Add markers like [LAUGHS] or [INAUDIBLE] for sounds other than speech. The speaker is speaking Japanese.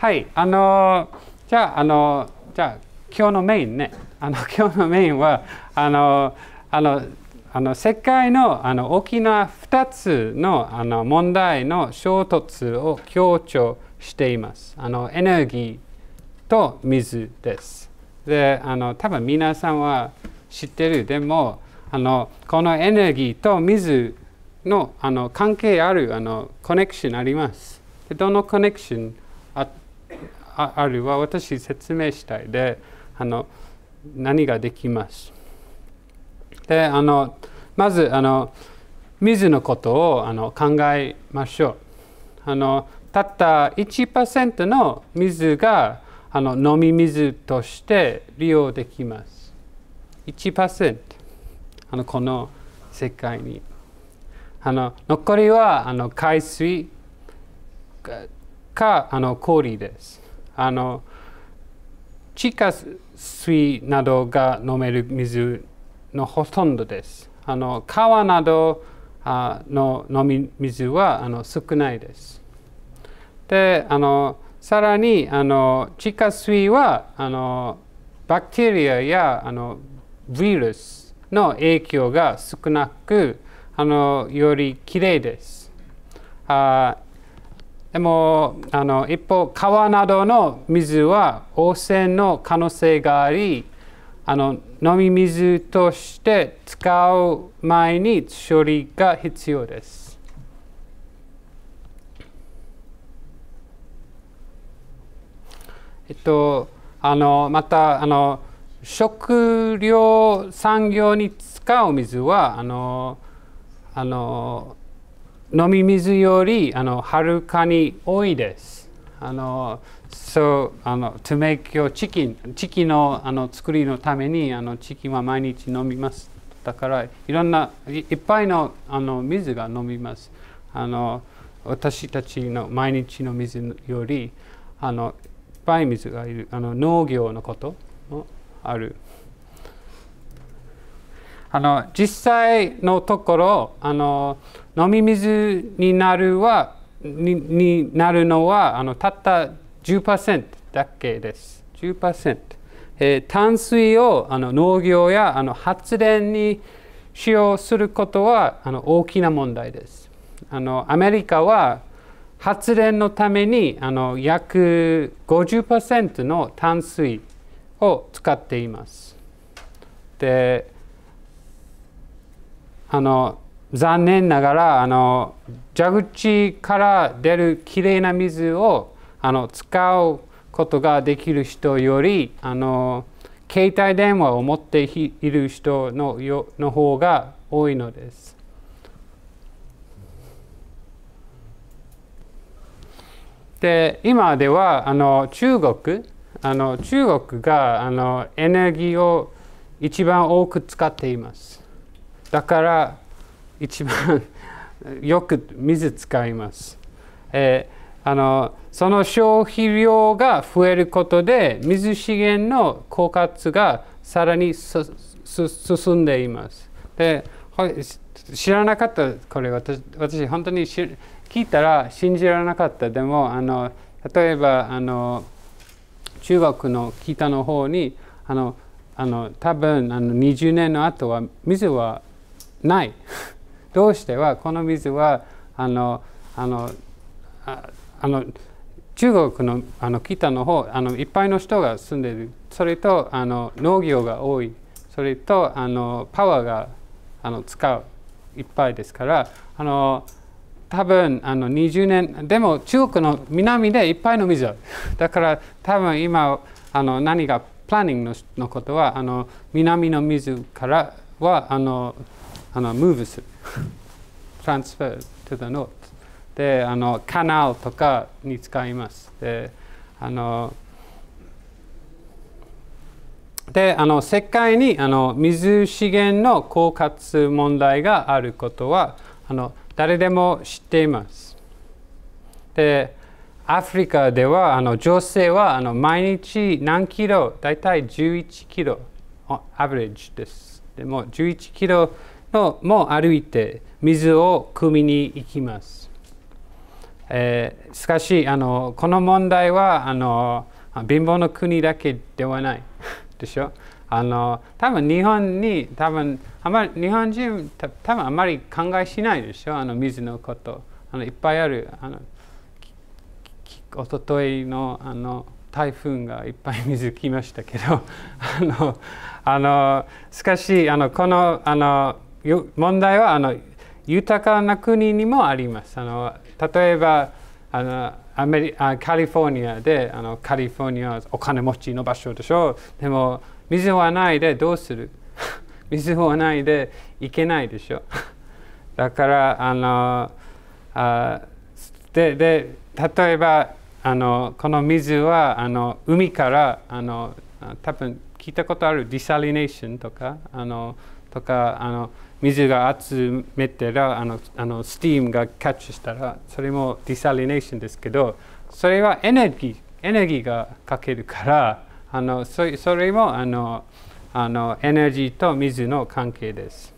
はい、あのじゃあ、あのじゃあ今日のメインね、あの [LAUGHS] 今日のメインはあのあのあの世界のあの大きな2つのあの問題の衝突を強調しています。あのエネルギーと水です。で、あの多分皆さんは知ってる。でもあのこのエネルギーと水のあの関係あるあのコネクションあります。でどのコネクションあってあるいは私説明したいであの何ができますであのまずあの水のことをあの考えましょうあのたった1%の水があの飲み水として利用できます1%あのこの世界にあの残りはあの海水かあの氷です。あの地下水などが飲める水のほとんどです。あの川などあの飲み水はあの少ないです。であのさらにあの地下水はあのバクテリアやあのウイルスの影響が少なくあのよりきれいです。あでもあの一方川などの水は汚染の可能性がありあの飲み水として使う前に処理が必要です。えっと、あのまたあの食料産業に使う水はあのあの飲み水よりあのはるかに多いです。あのそうあの to m a キ e y チキンのあの作りのためにあのチキンは毎日飲みます。だからいろんないっぱいのあの水が飲みます。あの私たちの毎日の水よりあのいっぱい水がいるあの農業のこともある。あの実際のところあの飲み水になるはにになるのはあのたった10%だけです。10%、えー、淡水をあの農業やあの発電に使用することはあの大きな問題です。あのアメリカは発電のためにあの約50%の淡水を使っています。であの残念ながらあの蛇口から出るきれいな水をあの使うことができる人よりあの携帯電話を持っている人のよの方が多いのです。で今ではあの中国あの中国があのエネルギーを一番多く使っています。だから一番 [LAUGHS] よく水使います、えー、あのその消費量が増えることで水資源の枯渇がさらに進んでいますで知らなかったこれ私私本当に聞いたら信じられなかったでもあの例えばあの中国の北の方にあのあの多分あの20年の後は水はない [LAUGHS] どうしてはこの水はあのあのあの中国のあの北の方あのいっぱいの人が住んでるそれとあの農業が多いそれとあのパワーがあの使ういっぱいですからあの多分あの20年でも中国の南でいっぱいの水 [LAUGHS] だから多分今あの何がプランニングのことはあの南の水からはあのあのムーブするト r a n s f であのカナルとかに使いますであのであの世界にあの水資源の枯渇問題があることはあの誰でも知っていますでアフリカではあの女性はあの毎日何キロ大体11キロアベレージですでも11キロのも歩いて水を汲みに行きます。えー、しかしあのこの問題はあの貧乏の国だけではない [LAUGHS] でしょあの多分日本に多分あまり日本人た多分あまり考えしないでしょあの水のことあのいっぱいあるあのおとといのあの台風がいっぱい [LAUGHS] 水来ましたけどあのあのしかしあのこのあの問題はあの豊かな国にもあります。あの例えばあのアメリカリフォルニアであのカリフォルニアはお金持ちの場所でしょでも水はないでどうする [LAUGHS] 水はないで行けないでしょだからあのあでで例えばあのこの水はあの海からあの多分聞いたことあるディサリネーションとかあのとかあの水が集めたらあのあのスティームがキャッチしたらそれもディサリネーションですけどそれはエネルギーエネルギーがかけるからあのそれもあのあのエネルギーと水の関係です。